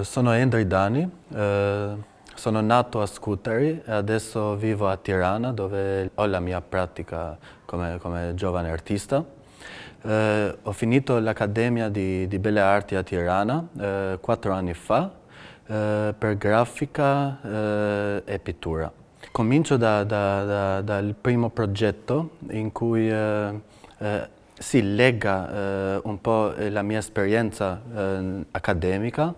Sono Andrew Dani, eh, sono nato a Scutari e adesso vivo a Tirana dove ho la mia pratica come, come giovane artista. Eh, ho finito l'Accademia di, di, Belle Arti a Tirana eh, quattro anni fa per grafica e pittura. Comincio da, da, da, dal primo progetto in cui si lega un po' la mia esperienza accademica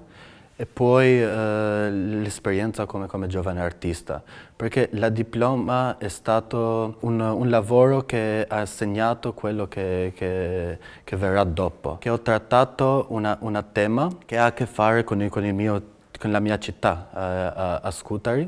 e poi eh, l'esperienza come, come, giovane artista, perché la diploma è stato un, un lavoro che ha segnato quello che, che, che verrà dopo, che ho trattato un tema che ha a che fare con, il, con, il mio, con la mia città, eh, a, a Scutari,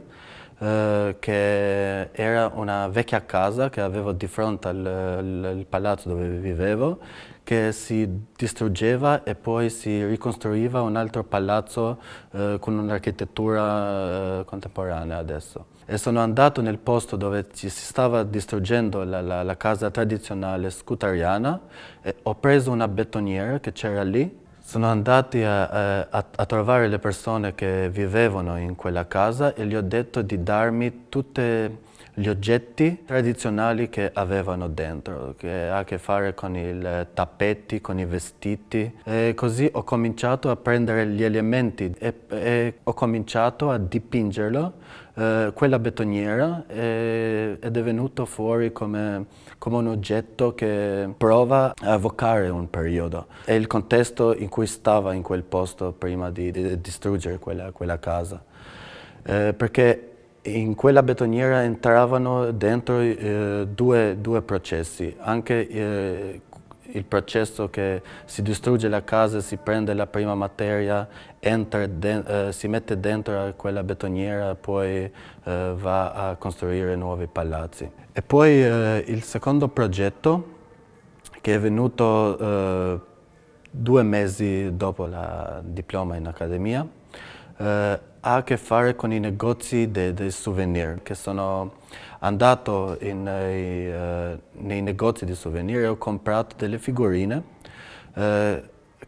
eh, che era una vecchia casa che avevo di fronte al, al, al palazzo dove vivevo, che si distruggeva e poi si ricostruiva un altro palazzo eh, con un'architettura eh, contemporanea adesso. E sono andato nel posto dove si stava distruggendo la, la, la casa tradizionale scutariana e ho preso una betoniera che c'era lì sono andati a, a, a, trovare le persone che vivevano in quella casa e gli ho detto di darmi tutti gli oggetti tradizionali che avevano dentro, che ha a che fare con i eh, tappeti, con i vestiti. E così ho cominciato a prendere gli elementi e, e ho cominciato a dipingerlo. Eh, quella betoniera ed è venuto fuori come come un oggetto che prova a evocare un periodo e il contesto in cui stava in quel posto prima di, di distruggere quella, quella casa. Eh, perché in quella betoniera entravano dentro eh, due, due, processi, anche eh, il processo che si distrugge la casa, si prende la prima materia, de, eh, si mette dentro quella betoniera, e poi eh, va a costruire nuovi palazzi. E poi eh, il secondo progetto che è venuto eh, due mesi dopo la diploma in accademia eh, ha a che fare con i negozi dei de souvenir che sono andato in, nei, eh, eh, nei negozi di souvenir e ho comprato delle figurine eh,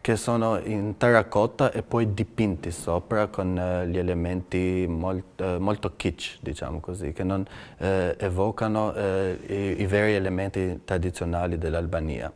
che sono in terracotta e poi dipinti sopra con eh, gli elementi molt, eh, molto kitsch, diciamo così, che non eh, evocano eh, i, i, veri elementi tradizionali dell'Albania.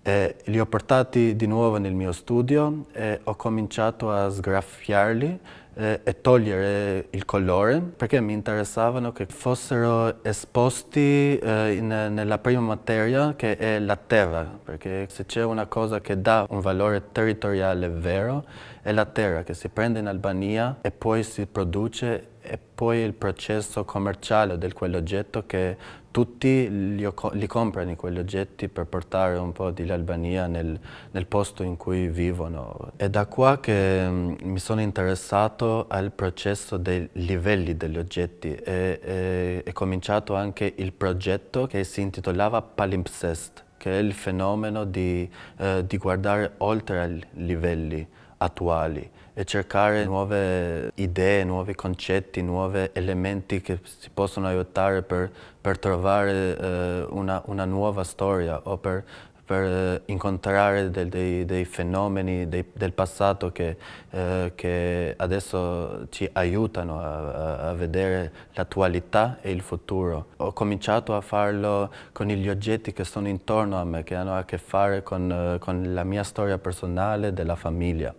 Eh, li ho portati di nuovo nel mio studio e ho cominciato a sgraffiarli eh, e togliere il colore perché mi interessavano che fossero esposti eh, in, nella prima materia che è la terra, perché se c'è una cosa che dà un valore territoriale vero è la terra che si prende in Albania e poi si produce e poi il processo commerciale di quell'oggetto che tutti li, li, comprano quegli oggetti per portare un po' dell'Albania nel, nel, posto in cui vivono. È da qua che mm, mi sono interessato al processo dei livelli degli oggetti e, e è cominciato anche il progetto che si intitolava Palimpsest, che è il fenomeno di, eh, di guardare oltre ai livelli attuali e cercare nuove idee, nuovi concetti, nuovi elementi che si possono aiutare per, per trovare eh, una, una nuova storia o per per eh, incontrare del, dei, dei, fenomeni dei, del passato che, eh, che, adesso ci aiutano a, a vedere l'attualità e il futuro. Ho cominciato a farlo con gli oggetti che sono intorno a me, che hanno a che fare con, eh, con la mia storia personale, della famiglia.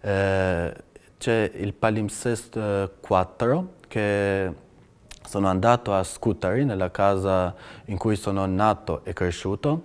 Eh, c'è il Palimpsest 4 eh, che sono andato a Scutari, nella casa in cui sono nato e cresciuto,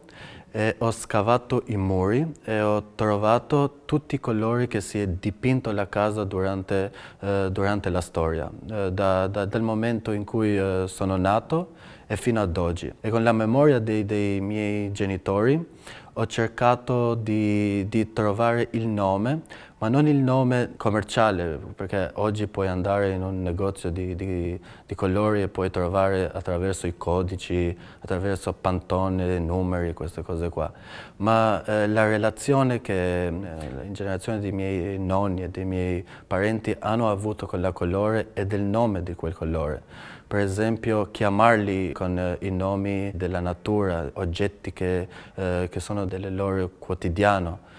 eh, ho scavato i muri e ho trovato tutti i colori che si è dipinto la casa durante, eh, durante la storia, eh, da, da, dal momento in cui eh, sono nato e fino ad oggi. E con la memoria dei, dei miei genitori ho cercato di, di trovare il nome ma non il nome commerciale, perché oggi puoi andare in un negozio di, di, di colori e puoi trovare attraverso i codici, attraverso pantone, numeri, queste cose qua, ma eh, la relazione che eh, in generazione dei miei nonni e dei miei parenti hanno avuto con la colore e del nome di quel colore. Per esempio chiamarli con eh, i nomi della natura, oggetti che, eh, che sono del loro quotidiano.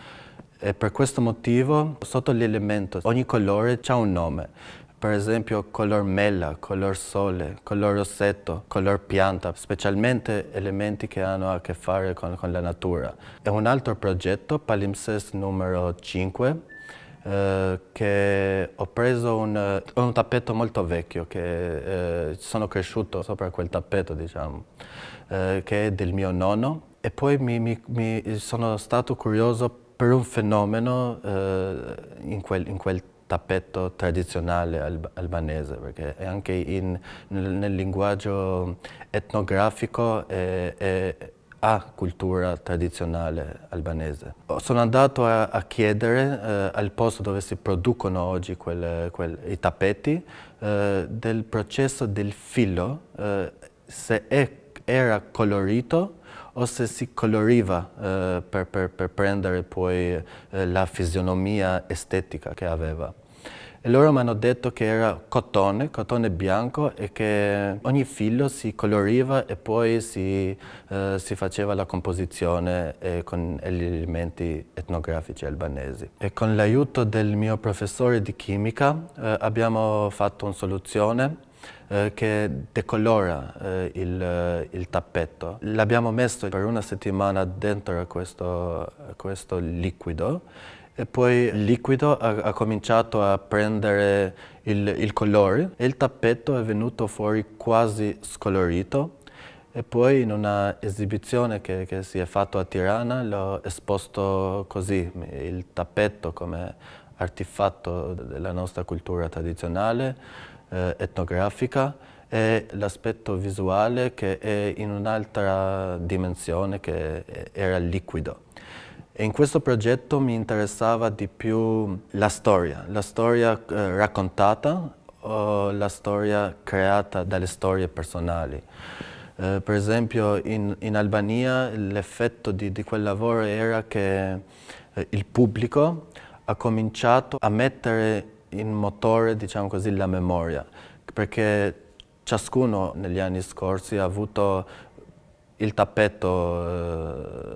E per questo motivo sotto l'elemento ogni colore ha un nome. Per esempio color mela, color sole, color rossetto, color pianta, specialmente elementi che hanno a che fare con, con la natura. È un altro progetto, Palimpsest numero 5, Uh, eh, che ho preso un, un, tappeto molto vecchio che uh, sono cresciuto sopra quel tappeto, diciamo, uh, che è del mio nonno. E poi mi, mi, mi sono stato curioso per un fenomeno eh, in, quel, in, quel, tappeto tradizionale alb albanese, perché anche in, nel, nel, linguaggio etnografico è, è, ha cultura tradizionale albanese. Oh, sono andato a, a chiedere eh, al posto dove si producono oggi quelle, quelle, i tappeti eh, del processo del filo, eh, se è, era colorito o se si coloriva eh, per, per, per, prendere poi eh, la fisionomia estetica che aveva. E loro mi hanno detto che era cotone, cotone bianco e che ogni filo si coloriva e poi si, eh, si faceva la composizione eh, con gli elementi etnografici albanesi. E con l'aiuto del mio professore di chimica eh, abbiamo fatto una soluzione eh, che decolora eh, il, eh, il, tappeto. L'abbiamo messo per una settimana dentro questo, questo liquido e poi il liquido ha, ha cominciato a prendere il, il colore e il tappeto è venuto fuori quasi scolorito e poi in una esibizione che, che si è fatta a Tirana l'ho esposto così, il tappeto come artefatto della nostra cultura tradizionale eh, etnografica e l'aspetto visuale che è in un'altra dimensione che era liquido. E in questo progetto mi interessava di più la storia, la storia eh, raccontata o la storia creata dalle storie personali. Eh, per esempio in, in Albania l'effetto di, di, quel lavoro era che eh, il pubblico ha cominciato a mettere in motore, diciamo così, la memoria, perché ciascuno negli anni scorsi ha avuto il tappeto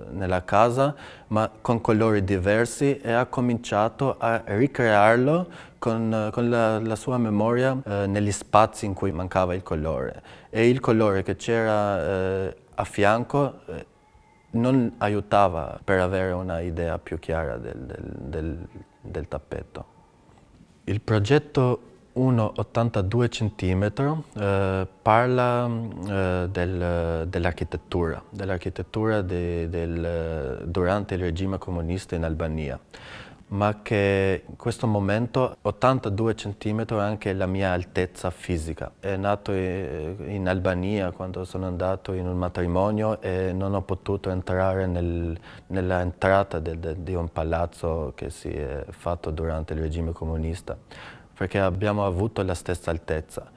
eh, nella casa, ma con colori diversi e ha cominciato a ricrearlo con, eh, con la, la, sua memoria eh, negli spazi in cui mancava il colore. E il colore che c'era eh, a fianco eh, non aiutava per avere una idea più chiara del, del, del, del tappeto. Il progetto 1,82 cm eh, parla mm, eh, del, dell'architettura, dell'architettura de, del, durante il regime comunista in Albania ma che in questo momento 82 cm è anche la mia altezza fisica. È nato eh, in Albania quando sono andato in un matrimonio e non ho potuto entrare nel, nell'entrata di un palazzo che si è fatto durante il regime comunista, perché abbiamo avuto la stessa altezza.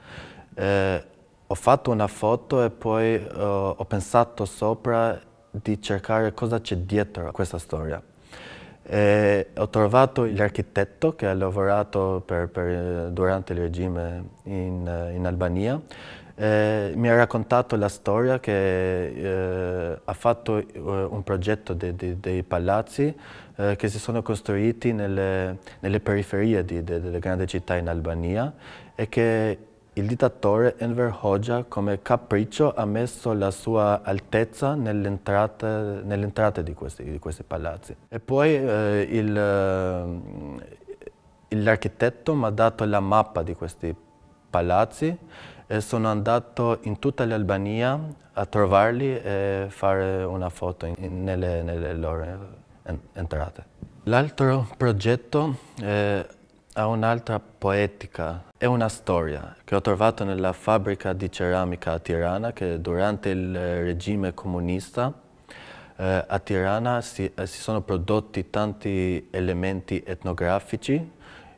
Eh, ho fatto una foto e poi eh, ho pensato sopra di cercare cosa c'è dietro a questa storia. E eh, ho trovato l'architetto che ha lavorato per, per, eh, durante il regime in, eh, in Albania. Eh, mi ha raccontato la storia che eh, ha fatto eh, un progetto de, de, dei palazzi che si sono costruiti nelle, nelle periferie delle de, grandi città in Albania e che il dittatore Enver Hoxha come capriccio ha messo la sua altezza nell'entrata, nell di, di, questi, palazzi. E poi eh, eh, l'architetto mi ha dato la mappa di questi palazzi e sono andato in tutta l'Albania a trovarli e fare una foto in, nelle, nelle, loro entrate. L'altro progetto eh, ha un'altra poetica. È una storia che ho trovato nella fabbrica di ceramica a Tirana che durante il regime comunista eh, a Tirana si, eh, si, sono prodotti tanti elementi etnografici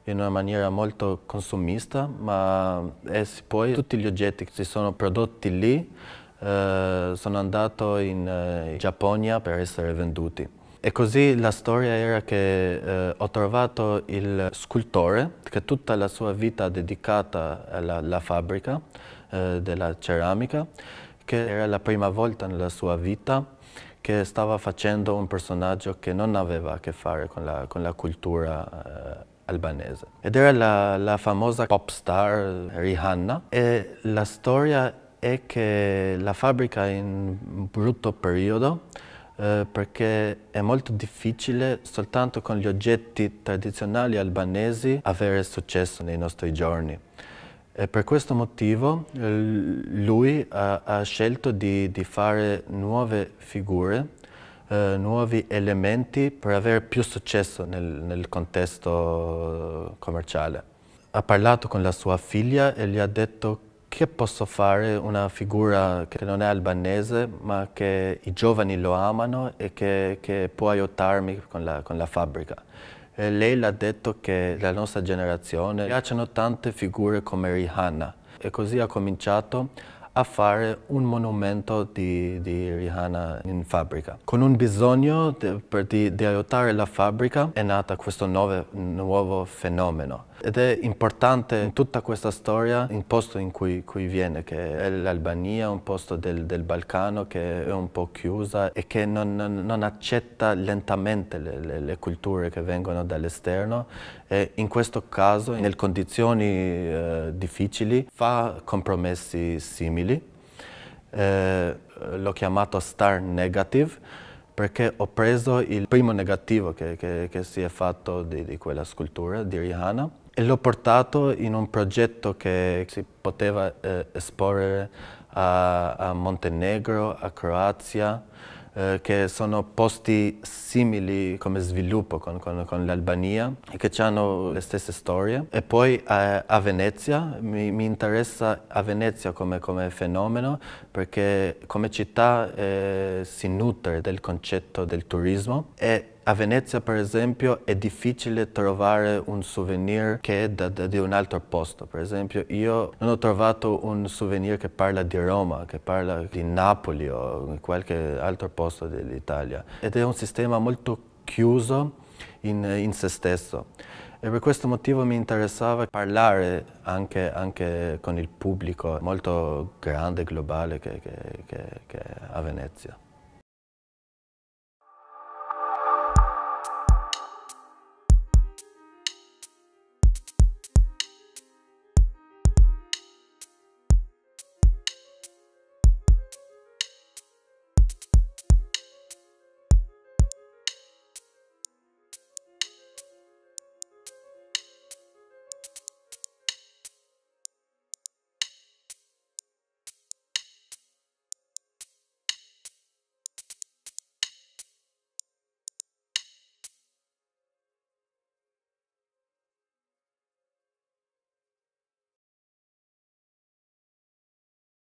in una maniera molto consumista, ma eh, poi tutti gli oggetti che si sono prodotti lì eh, sono andati eh, in Giappone per essere venduti. E così la storia era che eh, ho trovato il scultore che tutta la sua vita dedicata alla, alla fabbrica eh, della ceramica, che era la prima volta nella sua vita che stava facendo un personaggio che non aveva a che fare con la, con la cultura eh, albanese. Ed era la, la famosa pop star Rihanna e la storia è che la fabbrica in un brutto periodo eh, perché è molto difficile soltanto con gli oggetti tradizionali albanesi avere successo nei nostri giorni. E per questo motivo eh, lui ha, ha scelto di, di, fare nuove figure, eh, nuovi elementi per avere più successo nel, nel contesto eh, commerciale. Ha parlato con la sua figlia e gli ha detto che posso fare una figura che non è albanese ma che i giovani lo amano e che, che può aiutarmi con la, con la fabbrica. E lei l'ha detto che la nostra generazione piacciono tante figure come Rihanna e così ha cominciato a fare un monumento di, di Rihanna in fabbrica. Con un bisogno di, per, di, di aiutare la fabbrica è nato questo nuove, nuovo fenomeno. Ed è importante in tutta questa storia il posto in cui, cui viene, che è l'Albania, un posto del, del, Balcano che è un po' chiusa e che non, non accetta lentamente le, le, le culture che vengono dall'esterno e in questo caso, nelle condizioni eh, difficili, fa compromessi simili. Eh, l'ho chiamato star negative perché ho preso il primo negativo che, che, che si è fatto di, di, quella scultura di Rihanna e l'ho portato in un progetto che si poteva eh, esporre a, a Montenegro, a Croazia, eh, che sono posti simili come sviluppo con, con, con l'Albania e che hanno le stesse storie. E poi a, eh, a Venezia, mi, mi, interessa a Venezia come, come fenomeno perché come città eh, si nutre del concetto del turismo e a Venezia, per esempio, è difficile trovare un souvenir che è da, da, di un altro posto. Per esempio, io non ho trovato un souvenir che parla di Roma, che parla di Napoli o di qualche altro posto dell'Italia. Ed è un sistema molto chiuso in, in se stesso. E per questo motivo mi interessava parlare anche, anche con il pubblico molto grande globale che, che, che, che è a Venezia.